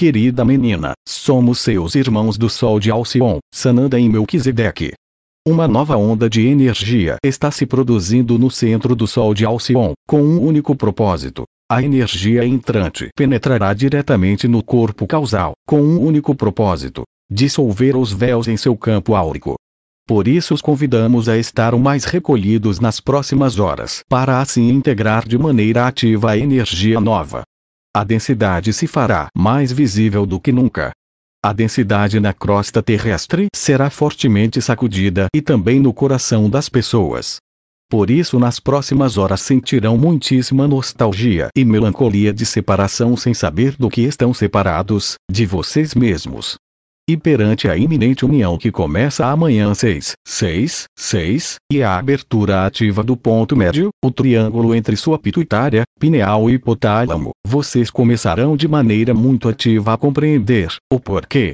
Querida menina, somos seus irmãos do Sol de Alcyon, Sananda e Melquisedeque. Uma nova onda de energia está se produzindo no centro do Sol de Alcyon, com um único propósito. A energia entrante penetrará diretamente no corpo causal, com um único propósito: dissolver os véus em seu campo áurico. Por isso os convidamos a estar mais recolhidos nas próximas horas, para assim integrar de maneira ativa a energia nova. A densidade se fará mais visível do que nunca. A densidade na crosta terrestre será fortemente sacudida e também no coração das pessoas. Por isso, nas próximas horas sentirão muitíssima nostalgia e melancolia de separação sem saber do que estão separados, de vocês mesmos. E perante a iminente união que começa amanhã 6, 6, 6, e a abertura ativa do ponto médio, o triângulo entre sua pituitária, pineal e hipotálamo, vocês começarão de maneira muito ativa a compreender o porquê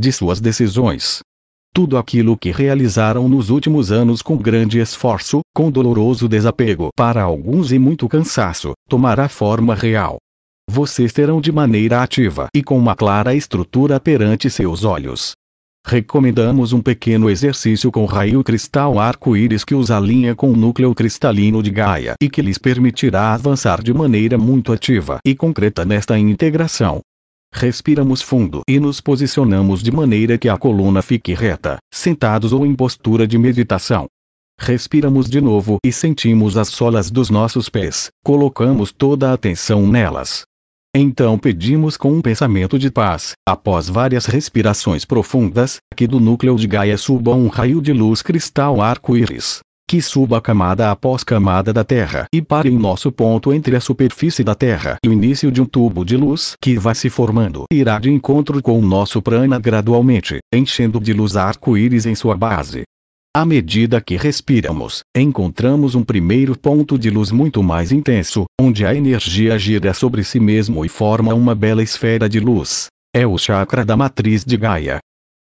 de suas decisões. Tudo aquilo que realizaram nos últimos anos com grande esforço, com doloroso desapego para alguns e muito cansaço, tomará forma real vocês terão de maneira ativa e com uma clara estrutura perante seus olhos. Recomendamos um pequeno exercício com raio cristal arco-íris que os alinha com o núcleo cristalino de Gaia e que lhes permitirá avançar de maneira muito ativa e concreta nesta integração. Respiramos fundo e nos posicionamos de maneira que a coluna fique reta, sentados ou em postura de meditação. Respiramos de novo e sentimos as solas dos nossos pés, colocamos toda a atenção nelas. Então pedimos com um pensamento de paz, após várias respirações profundas, que do núcleo de Gaia suba um raio de luz cristal arco-íris, que suba camada após camada da Terra e pare em nosso ponto entre a superfície da Terra e o início de um tubo de luz que vai se formando irá de encontro com o nosso prana gradualmente, enchendo de luz arco-íris em sua base. À medida que respiramos, encontramos um primeiro ponto de luz muito mais intenso, onde a energia gira sobre si mesmo e forma uma bela esfera de luz. É o chakra da matriz de Gaia.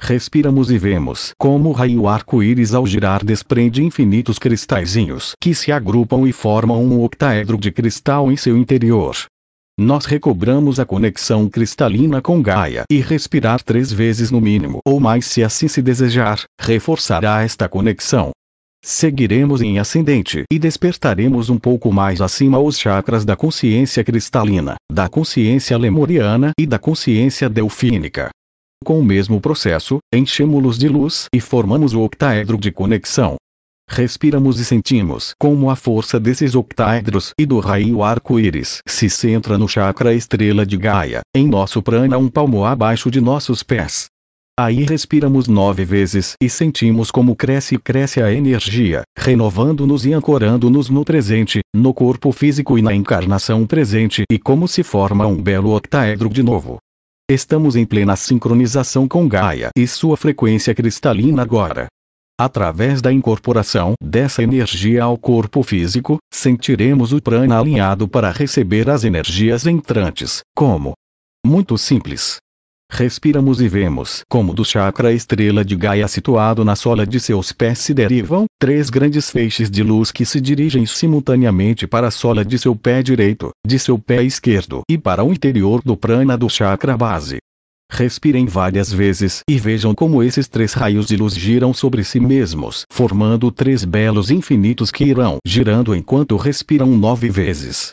Respiramos e vemos como o raio arco-íris ao girar desprende infinitos cristalzinhos que se agrupam e formam um octaedro de cristal em seu interior nós recobramos a conexão cristalina com Gaia e respirar três vezes no mínimo ou mais se assim se desejar, reforçará esta conexão. Seguiremos em ascendente e despertaremos um pouco mais acima os chakras da consciência cristalina, da consciência lemuriana e da consciência delfínica. Com o mesmo processo, enchemos-los de luz e formamos o octaedro de conexão respiramos e sentimos como a força desses octaedros e do raio arco-íris se centra no chakra estrela de Gaia, em nosso prana um palmo abaixo de nossos pés. Aí respiramos nove vezes e sentimos como cresce e cresce a energia, renovando-nos e ancorando-nos no presente, no corpo físico e na encarnação presente e como se forma um belo octaedro de novo. Estamos em plena sincronização com Gaia e sua frequência cristalina agora. Através da incorporação dessa energia ao corpo físico, sentiremos o prana alinhado para receber as energias entrantes, como? Muito simples. Respiramos e vemos como do chakra estrela de Gaia situado na sola de seus pés se derivam três grandes feixes de luz que se dirigem simultaneamente para a sola de seu pé direito, de seu pé esquerdo e para o interior do prana do chakra base, Respirem várias vezes e vejam como esses três raios de luz giram sobre si mesmos, formando três belos infinitos que irão girando enquanto respiram nove vezes.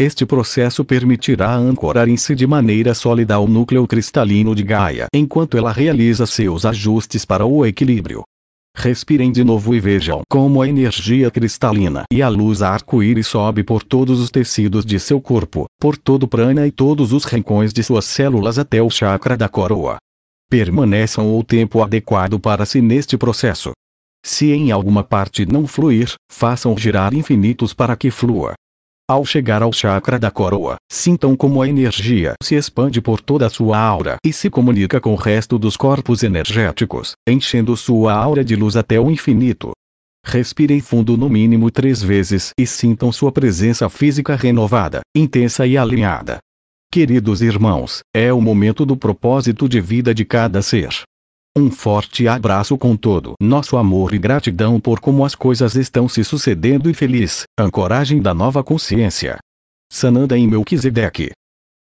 Este processo permitirá ancorar em si de maneira sólida o núcleo cristalino de Gaia enquanto ela realiza seus ajustes para o equilíbrio. Respirem de novo e vejam como a energia cristalina e a luz arco-íris sobe por todos os tecidos de seu corpo, por todo o prana e todos os rincões de suas células até o chakra da coroa. Permaneçam o tempo adequado para si neste processo. Se em alguma parte não fluir, façam girar infinitos para que flua, ao chegar ao chakra da coroa, sintam como a energia se expande por toda a sua aura e se comunica com o resto dos corpos energéticos, enchendo sua aura de luz até o infinito. Respirem fundo no mínimo três vezes e sintam sua presença física renovada, intensa e alinhada. Queridos irmãos, é o momento do propósito de vida de cada ser. Um forte abraço com todo nosso amor e gratidão por como as coisas estão se sucedendo e feliz, ancoragem da nova consciência. Sananda e Melquisedeque.